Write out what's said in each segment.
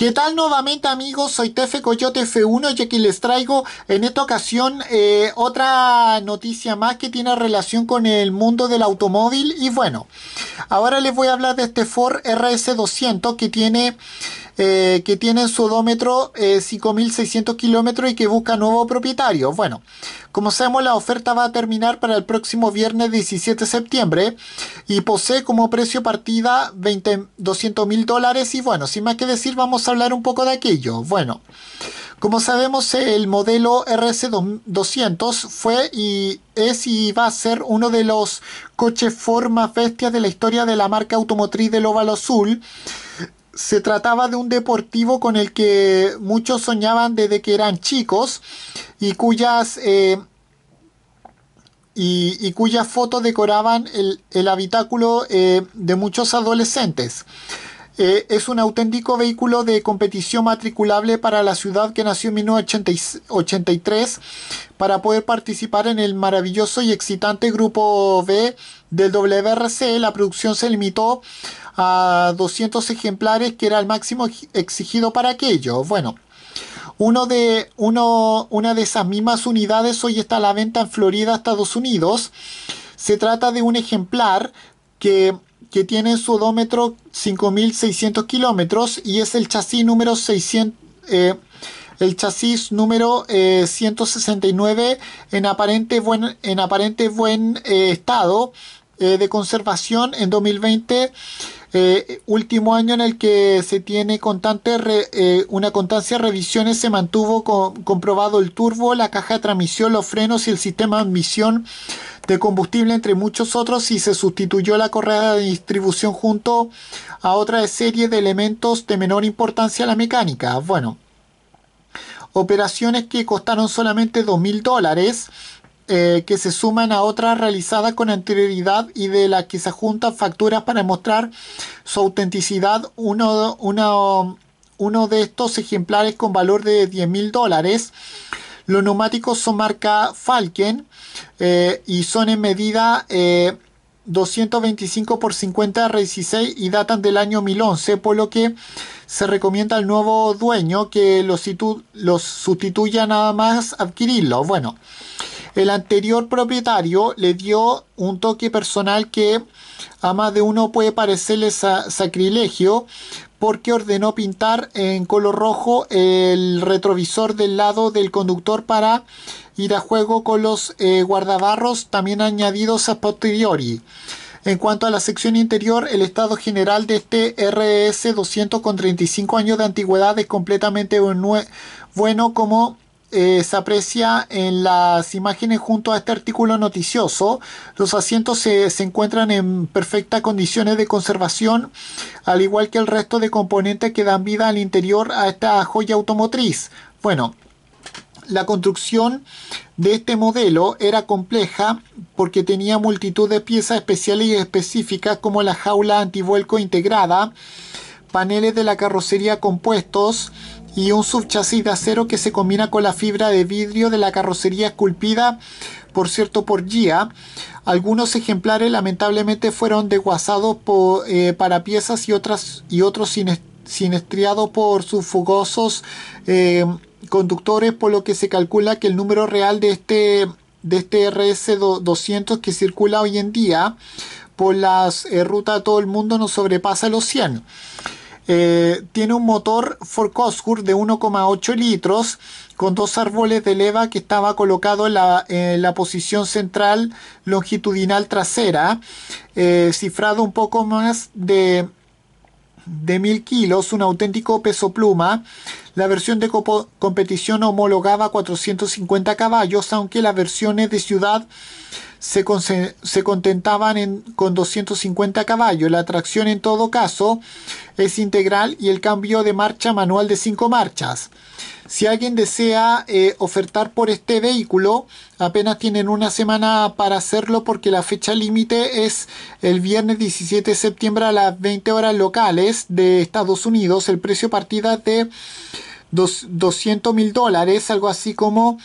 ¿Qué tal nuevamente amigos? Soy Tefe Coyote F1 y aquí les traigo en esta ocasión eh, otra noticia más que tiene relación con el mundo del automóvil y bueno, ahora les voy a hablar de este Ford RS200 que tiene eh, que tienen su odómetro 5.600 eh, kilómetros y que busca nuevo propietario. Bueno, como sabemos la oferta va a terminar para el próximo viernes 17 de septiembre y posee como precio partida 20, 200 mil dólares y bueno, sin más que decir vamos a hablar un poco de aquello. Bueno, como sabemos el modelo rs 200 fue y es y va a ser uno de los coches formas bestias de la historia de la marca automotriz del óvalo azul se trataba de un deportivo con el que muchos soñaban desde que eran chicos y cuyas, eh, y, fotos decoraban el, habitáculo eh, de muchos adolescentes es un auténtico vehículo de competición matriculable para la ciudad que nació en 1983 para poder participar en el maravilloso y excitante grupo B del WRC. La producción se limitó a 200 ejemplares que era el máximo exigido para aquello. Bueno. Uno de, uno, una de esas mismas unidades hoy está a la venta en Florida, Estados Unidos. Se trata de un ejemplar que que tiene su odómetro 5600 kilómetros y es el chasis número 600. Eh, el chasis número 169 eh, en aparente buen, en aparente buen eh, estado de conservación en 2020, último año en el que se tiene constante una constancia de revisiones, se mantuvo comprobado el turbo, la caja de transmisión, los frenos y el sistema de admisión de combustible, entre muchos otros, y se sustituyó la correa de distribución junto a otra serie de elementos de menor importancia a la mecánica. Bueno, operaciones que costaron solamente 2.000 dólares. Eh, que se suman a otras realizadas con anterioridad y de las que se juntan facturas para mostrar su autenticidad. Uno, uno de estos ejemplares con valor de 10.000 dólares. Los neumáticos son marca Falken. Eh, y son en medida 225 eh, por 50 R16 y datan del año 2011, por lo que se recomienda al nuevo dueño que los, los sustituya nada más adquirirlo... Bueno, el anterior propietario le dio un toque personal que a más de uno puede parecerle sacrilegio, porque ordenó pintar en color rojo el retrovisor del lado del conductor para ir a juego con los eh, guardabarros también añadidos a posteriori. En cuanto a la sección interior, el estado general de este RS 200 con 35 años de antigüedad es completamente bueno como eh, se aprecia en las imágenes junto a este artículo noticioso. Los asientos se, se encuentran en perfectas condiciones de conservación, al igual que el resto de componentes que dan vida al interior a esta joya automotriz. Bueno, la construcción de este modelo era compleja porque tenía multitud de piezas especiales y específicas como la jaula antivuelco integrada, paneles de la carrocería compuestos y un subchasis de acero que se combina con la fibra de vidrio de la carrocería esculpida, por cierto, por Gia. Algunos ejemplares lamentablemente fueron desguazados por, eh, para piezas y, otras, y otros sinestriados por sus fugosos eh, conductores, por lo que se calcula que el número real de este, de este RS200 que circula hoy en día por las ruta eh, rutas a todo el mundo no sobrepasa los 100. Eh, tiene un motor Ford Cosworth de 1,8 litros con dos árboles de leva que estaba colocado en la, posición central longitudinal trasera, eh, cifrado un poco más de de 1000 kilos, un auténtico peso pluma. La versión de competición homologaba 450 caballos, aunque las versiones de ciudad se, contentaban con 250 caballos. La tracción en todo caso es integral y el cambio de marcha manual de 5 marchas. Si alguien desea eh, ofertar por este vehículo, apenas tienen una semana para hacerlo porque la fecha límite es el viernes 17 de septiembre a las 20 horas locales de Estados Unidos. El precio partida de 200 mil dólares, algo así como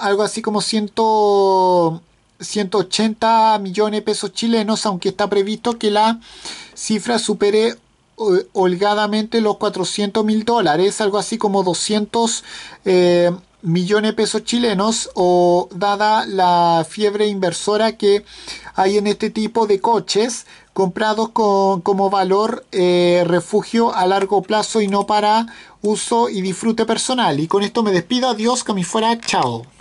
algo así como 180 millones de pesos chilenos, aunque está previsto que la cifra supere eh, holgadamente los 400 mil dólares, algo así como 200 eh, millones de pesos chilenos, o dada la fiebre inversora que hay en este tipo de coches, comprados con, como valor eh, refugio a largo plazo y no para uso y disfrute personal. Y con esto me despido, adiós, que me fuera, chao.